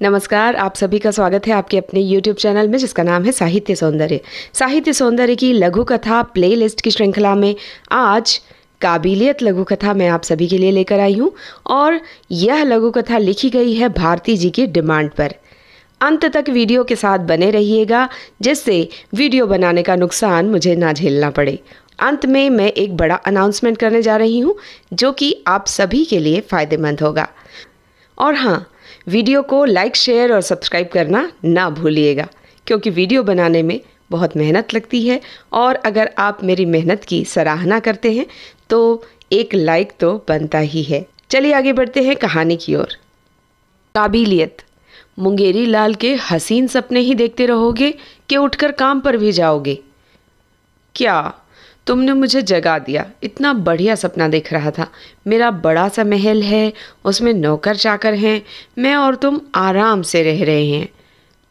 नमस्कार आप सभी का स्वागत है आपके अपने YouTube चैनल में जिसका नाम है साहित्य सौंदर्य साहित्य सौंदर्य की लघु कथा प्लेलिस्ट की श्रृंखला में आज काबिलियत लघु कथा मैं आप सभी के लिए लेकर आई हूँ और यह लघु कथा लिखी गई है भारती जी की डिमांड पर अंत तक वीडियो के साथ बने रहिएगा जिससे वीडियो बनाने का नुकसान मुझे ना झेलना पड़े अंत में मैं एक बड़ा अनाउंसमेंट करने जा रही हूँ जो कि आप सभी के लिए फ़ायदेमंद होगा और हाँ वीडियो को लाइक शेयर और सब्सक्राइब करना ना भूलिएगा क्योंकि वीडियो बनाने में बहुत मेहनत लगती है और अगर आप मेरी मेहनत की सराहना करते हैं तो एक लाइक तो बनता ही है चलिए आगे बढ़ते हैं कहानी की ओर काबिलियत मुंगेरी लाल के हसीन सपने ही देखते रहोगे कि उठकर काम पर भी जाओगे क्या तुमने मुझे जगा दिया इतना बढ़िया सपना देख रहा था मेरा बड़ा सा महल है उसमें नौकर चाकर हैं मैं और तुम आराम से रह रहे हैं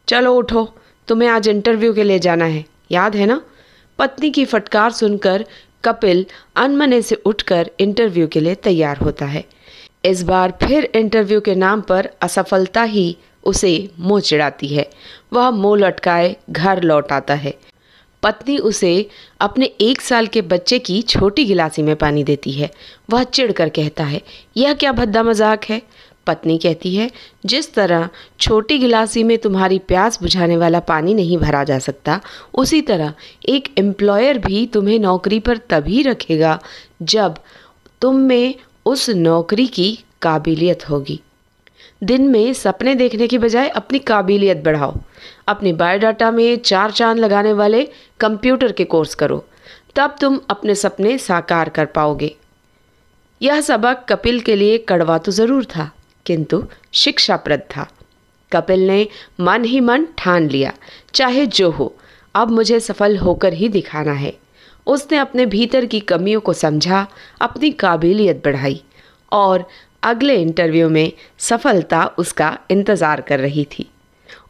चलो उठो तुम्हें आज इंटरव्यू के लिए जाना है याद है ना पत्नी की फटकार सुनकर कपिल अनमने से उठकर इंटरव्यू के लिए तैयार होता है इस बार फिर इंटरव्यू के नाम पर असफलता ही उसे मोह चिड़ाती है वह मोह लटकाए घर लौट आता है पत्नी उसे अपने एक साल के बच्चे की छोटी गिलासी में पानी देती है वह चिढ़ कर कहता है यह क्या भद्दा मजाक है पत्नी कहती है जिस तरह छोटी गिलासी में तुम्हारी प्यास बुझाने वाला पानी नहीं भरा जा सकता उसी तरह एक एम्प्लॉयर भी तुम्हें नौकरी पर तभी रखेगा जब तुम में उस नौकरी की काबिलियत होगी दिन में सपने देखने की बजाय अपनी काबिलियत बढ़ाओ अपने बायोडाटा में चार चांद लगाने वाले कंप्यूटर के कोर्स करो तब तुम अपने सपने साकार कर पाओगे यह सबक कपिल के लिए कड़वा तो ज़रूर था किंतु शिक्षाप्रद था कपिल ने मन ही मन ठान लिया चाहे जो हो अब मुझे सफल होकर ही दिखाना है उसने अपने भीतर की कमियों को समझा अपनी काबिलियत बढ़ाई और अगले इंटरव्यू में सफलता उसका इंतज़ार कर रही थी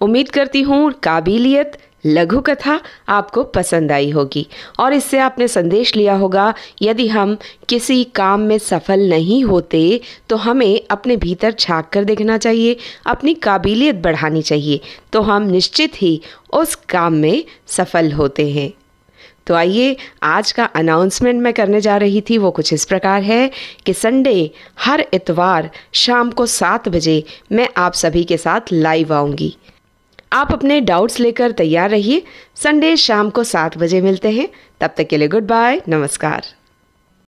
उम्मीद करती हूँ काबिलियत लघु कथा आपको पसंद आई होगी और इससे आपने संदेश लिया होगा यदि हम किसी काम में सफल नहीं होते तो हमें अपने भीतर झाँक कर देखना चाहिए अपनी काबिलियत बढ़ानी चाहिए तो हम निश्चित ही उस काम में सफल होते हैं तो आइए आज का अनाउंसमेंट मैं करने जा रही थी वो कुछ इस प्रकार है कि संडे हर इतवार शाम को सात बजे मैं आप सभी के साथ लाइव आऊँगी आप अपने डाउट्स लेकर तैयार रहिए संडे शाम को सात बजे मिलते हैं तब तक के लिए गुड बाय नमस्कार